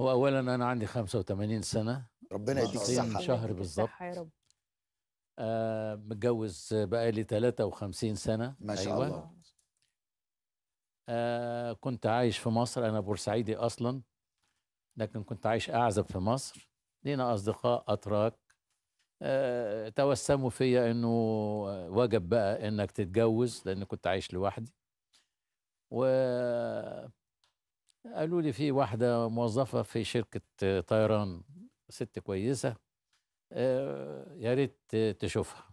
هو اولا انا عندي 85 سنه ربنا يديك الصحه شهر بالظبط يا رب آه متجوز بقالي 53 سنه ما شاء أيوة. الله آه كنت عايش في مصر انا بورسعيدي اصلا لكن كنت عايش اعزب في مصر لينا اصدقاء اتراك آه توسموا فيا انه آه، وجب بقى انك تتجوز لان كنت عايش لوحدي و قالوا لي في واحدة موظفة في شركة آه، طيران ست كويسة آه، يا ريت تشوفها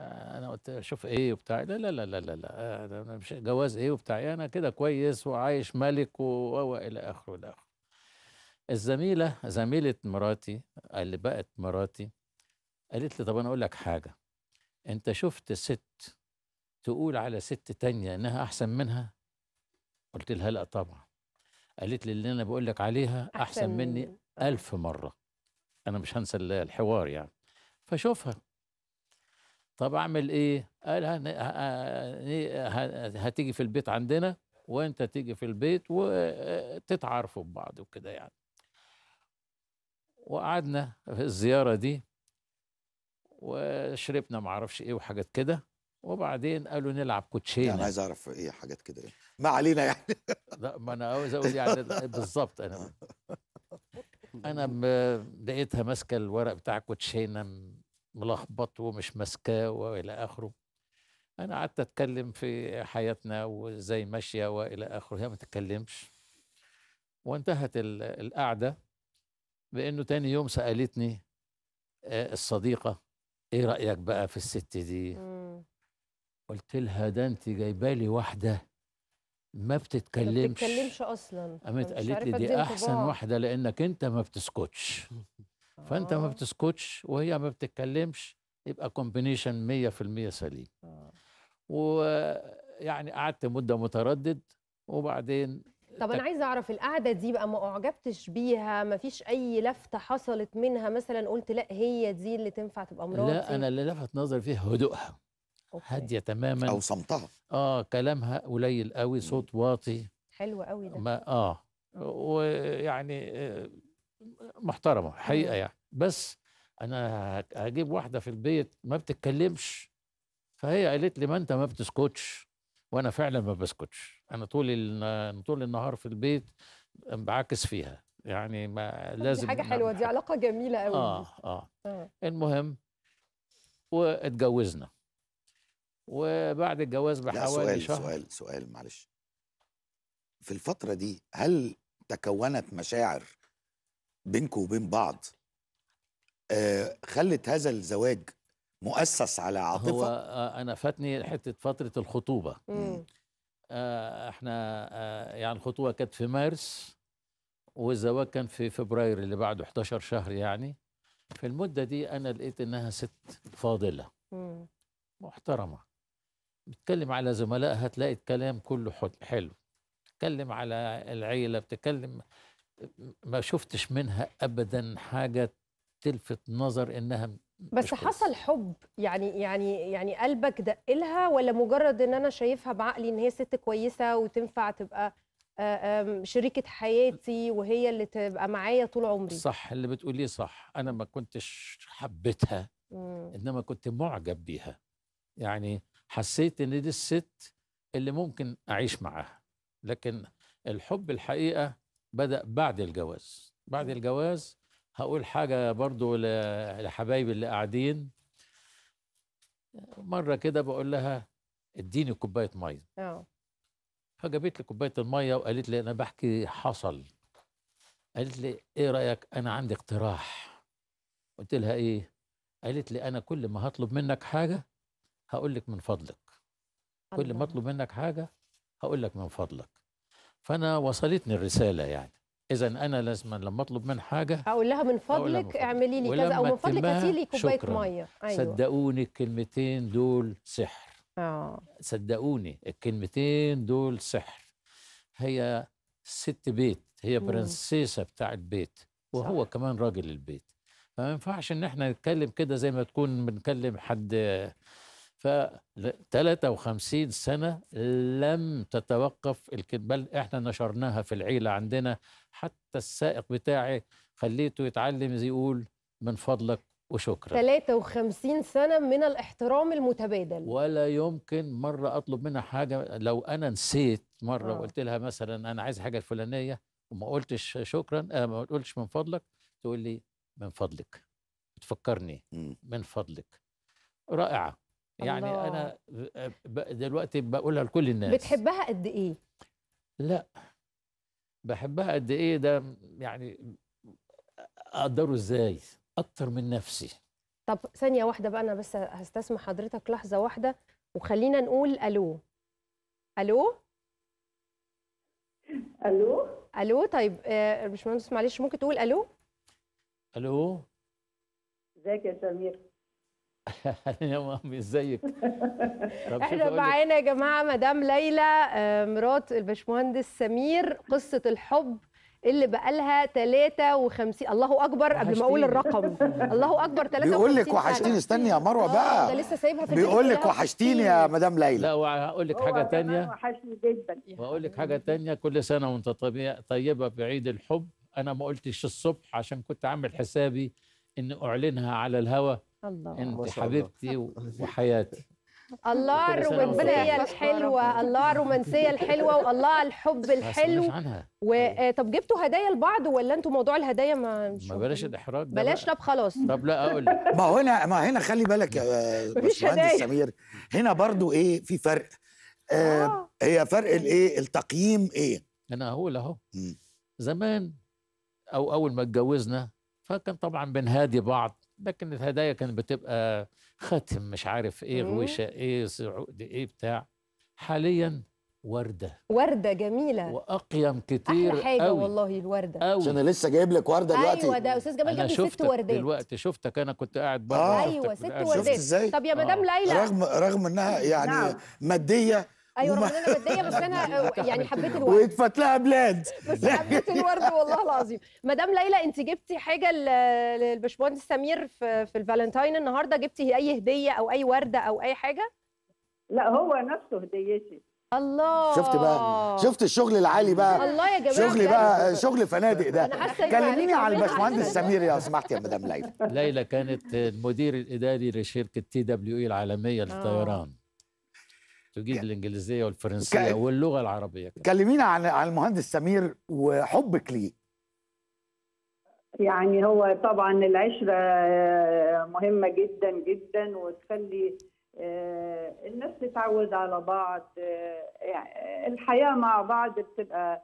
انا قلت اشوف ايه وبتاع لا لا لا لا لا, انا مش جواز ايه وبتاع انا كده كويس وعايش ملك و الى اخره الى اخره الزميله زميله مراتي اللي بقت مراتي قالت لي طب انا اقول لك حاجه انت شفت ست تقول على ست تانية انها احسن منها قلت لها لا طبعا قالت لي اللي انا بقول لك عليها احسن, أحسن مني آه. ألف مره انا مش هنسى الحوار يعني فشوفها طب اعمل ايه قال إيه، هتيجي في البيت عندنا وانت تيجي في البيت وتتعرفوا ببعض وكده يعني وقعدنا في الزياره دي وشربنا معرفش ايه وحاجات كده وبعدين قالوا نلعب كوتشينه انا يعني عايز اعرف ايه حاجات كده ايه ما علينا يعني لا ما انا عاوز اقول يعني بالظبط انا انا لقيتها ماسكه الورق بتاع كوتشينا ملخبط ومش ماسكاه والى اخره انا قعدت اتكلم في حياتنا وازاي ماشيه والى اخره هي ما تتكلمش وانتهت القعده بانه تاني يوم سالتني آه، الصديقه ايه رايك بقى في الست دي قلت لها ده انت جايبه لي واحده ما بتتكلمش ما بتتكلمش اصلا قامت قالت لي دي احسن واحده لانك انت ما بتسكتش فانت ما آه. بتسكتش وهي ما بتتكلمش يبقى كومبينيشن 100% سليم آه. ويعني قعدت مده متردد وبعدين طب انا عايزه اعرف القعده دي بقى ما اعجبتش بيها ما فيش اي لفته حصلت منها مثلا قلت لا هي دي اللي تنفع تبقى مراتي لا انا اللي لفت نظري فيها هدوءها هاديه تماما او صمتها اه كلامها قليل قوي صوت واطي حلو قوي ده ما اه ويعني آه، محترمه حقيقه يعني بس انا هجيب واحده في البيت ما بتتكلمش فهي قالت لي ما انت ما بتسكتش وانا فعلا ما بسكتش انا طول طول النهار في البيت بعكس فيها يعني ما لازم دي حاجه حلوه دي علاقه جميله قوي آه, اه اه المهم واتجوزنا وبعد الجواز بحوالي سؤال شهر سؤال سؤال معلش في الفترة دي هل تكونت مشاعر بينك وبين بعض آه خلت هذا الزواج مؤسس على عاطفة؟ هو آه أنا فاتني حتة فترة الخطوبة آه احنا آه يعني الخطوبة كانت في مارس والزواج كان في فبراير اللي بعده 11 شهر يعني في المدة دي أنا لقيت إنها ست فاضلة محترمة بتكلم على زملاء هتلاقي الكلام كله حلو بتكلم على العيلة بتكلم ما شفتش منها أبدا حاجة تلفت نظر إنها بس حصل حب يعني يعني يعني قلبك دق لها ولا مجرد ان انا شايفها بعقلي ان هي ست كويسه وتنفع تبقى شريكه حياتي وهي اللي تبقى معايا طول عمري صح اللي بتقوليه صح انا ما كنتش حبيتها انما كنت معجب بيها يعني حسيت ان دي الست اللي ممكن اعيش معاها لكن الحب الحقيقه بدا بعد الجواز بعد الجواز هقول حاجه برضو لحبايبي اللي قاعدين مره كده بقول لها اديني كوبايه ميه اه فجابت لي كوبايه الميه وقالت لي انا بحكي حصل قالت لي ايه رايك انا عندي اقتراح قلت لها ايه قالت لي انا كل ما هطلب منك حاجه هقول لك من فضلك كل ما اطلب منك حاجه هقول لك من فضلك فانا وصلتني الرساله يعني اذا انا لازم لما اطلب من حاجه اقول لها من فضلك اعملي لي كذا او من فضلك هاتي لي كوبايه ميه أيوة. صدقوني الكلمتين دول سحر اه صدقوني الكلمتين دول سحر هي ست بيت هي برنسيسه بتاعه بيت وهو صح. كمان راجل البيت فما ينفعش ان احنا نتكلم كده زي ما تكون بنكلم حد ف53 سنة لم تتوقف الكتب بل احنا نشرناها في العيلة عندنا حتى السائق بتاعي خليته يتعلم يقول من فضلك وشكرا 53 سنة من الاحترام المتبادل ولا يمكن مرة أطلب منها حاجة لو أنا نسيت مرة آه. وقلت لها مثلا أنا عايز حاجة الفلانية وما قلتش شكرا آه ما قلتش من فضلك تقول لي من فضلك تفكرني من فضلك رائعة يعني انا دلوقتي بقولها لكل الناس بتحبها قد ايه لا بحبها قد ايه ده يعني اقدره ازاي اكتر من نفسي طب ثانيه واحده بقى انا بس هستسمع حضرتك لحظه واحده وخلينا نقول الو الو الو الو طيب آه، باشمهندس معلش ممكن تقول الو الو ازيك يا سمير يعني يا مامي ازيك احنا معانا يا جماعه مدام ليلى آه، مرات الباشمهندس سمير قصه الحب اللي بقالها 53 الله اكبر قبل ما اقول الرقم الله اكبر 53 بيقول لك وحشتيني استني يا مروه آه، بقى ده لسه سايبها في بيقول لك وحشتيني يا مدام ليلى لا وهقول لك حاجه ثانيه وحشني جدا وهقول لك حاجه ثانيه كل سنه وانت طيبه بعيد الحب انا ما قلتش الصبح عشان كنت عامل حسابي ان اعلنها على الهواء الله انت حبيبتي وحياتي الله الرومانسيه الحلوه الله الرومانسيه الحلوه والله الحب الحلو وطب آه، جبتوا هدايا لبعض ولا انتوا موضوع الهدايا ما ما بلاش الاحراج ده بلاش طب خلاص طب لا اقول لك ما هنا ما هنا خلي بالك يا باشمهندس سمير هنا برضو ايه في فرق آه آه. هي فرق الايه التقييم ايه انا هقول اهو زمان او اول ما اتجوزنا فكان طبعا بنهادي بعض لكن الهدايا كانت بتبقى خاتم مش عارف ايه غويشه ايه سعود ايه بتاع حاليا ورده ورده جميله واقيم كتير احلى حاجه أوي. والله الورده أوي. عشان انا لسه جايب لك ورده أيوة، دلوقتي ايوه ده استاذ جمال جاب لي ست وردات دلوقتي شفتك انا كنت قاعد بره آه. ايوه ست وردات طب يا مدام آه. ليلى رغم رغم انها يعني نعم. ماديه ايوه رغم ان انا بس انا يعني حبيت الورد ويتفت لها بلاد بس حبيت الورد والله العظيم مدام ليلى انت جبتي حاجه للباشمهندس سمير في, في الفالنتاين النهارده جبتي اي هديه او اي ورده او اي حاجه لا هو نفسه هديتي الله شفت بقى شفت الشغل العالي بقى الله يا جماعه شغل بقى شغل فنادق ده كلميني على الباشمهندس سمير يا سمحت يا مدام ليلى ليلى كانت المدير الاداري لشركه تي دبليو اي العالميه للطيران آه. تجيد الانجليزيه والفرنسيه واللغه العربيه كمان. كلمينا عن عن المهندس سمير وحبك ليه يعني هو طبعا العشره آه، مهمه جدا جدا وتخلي آه، الناس تتعود على بعض آه، يعني الحياه مع بعض بتبقى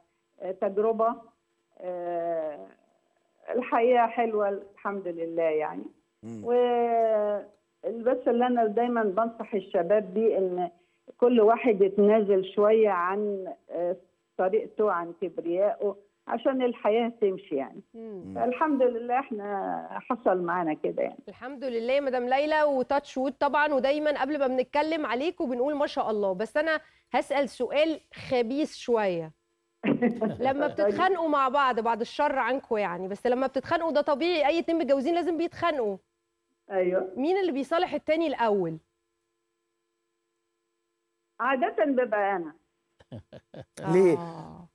تجربه الحياه حلوه الحمد لله يعني و بس اللي انا دايما بنصح الشباب بيه ان كل واحد يتنازل شويه عن آه، طريقته عن كبريائه عشان الحياه تمشي يعني الحمد لله احنا حصل معانا كده يعني الحمد لله يا مدام ليلى وتاتش وود طبعا ودايما قبل ما بنتكلم عليك وبنقول ما شاء الله بس انا هسال سؤال خبيث شويه لما بتتخانقوا مع بعض بعد الشر عنكم يعني بس لما بتتخانقوا ده طبيعي اي اتنين متجوزين لازم بيتخانقوا ايوه مين اللي بيصالح التاني الاول عادة ببقى أنا ليه؟ آه.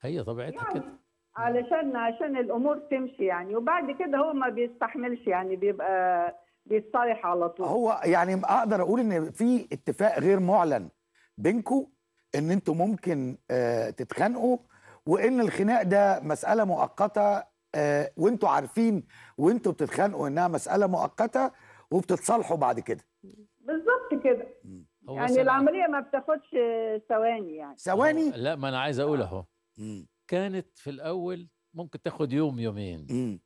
هي طبيعتها يعني كده علشان عشان الأمور تمشي يعني وبعد كده هو ما بيستحملش يعني بيبقى بيتصالح على طول هو يعني أقدر أقول إن في اتفاق غير معلن بينكم إن أنتوا ممكن آه، تتخانقوا وإن الخناق ده مسألة مؤقتة آه، وانتوا عارفين وانتوا بتتخانقوا انها مساله مؤقته وبتتصالحوا بعد كده بالظبط كده م. يعني العمليه ما بتاخدش ثواني يعني ثواني لا ما انا عايز اقول اهو كانت في الاول ممكن تاخد يوم يومين مم.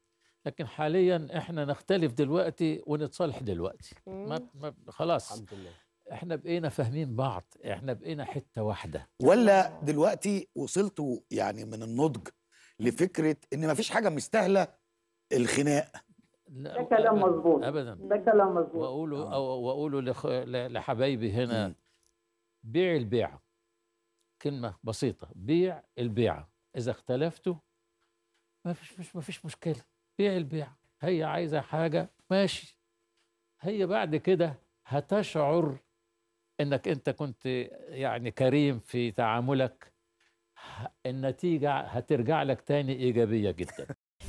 لكن حاليا احنا نختلف دلوقتي ونتصالح دلوقتي ما, ما خلاص الحمد لله احنا بقينا فاهمين بعض احنا بقينا حته واحده ولا دلوقتي وصلتوا يعني من النضج لفكره ان ما فيش حاجه مستاهله الخناق لا ده كلام مظبوط ابدا ده كلام مظبوط واقوله آه. أو واقوله لخ... لحبايبي هنا بيع البيعه كلمه بسيطه بيع البيعه اذا اختلفتوا ما فيش مش ما فيش مشكله بيع البيعه هي عايزه حاجه ماشي هي بعد كده هتشعر انك انت كنت يعني كريم في تعاملك النتيجه هترجع لك تاني ايجابيه جدا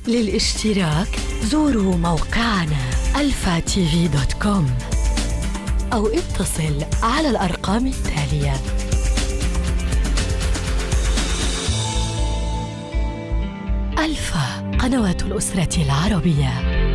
للاشتراك زوروا موقعنا الفا تي دوت كوم أو اتصل على الأرقام التالية ألفا قنوات الأسرة العربية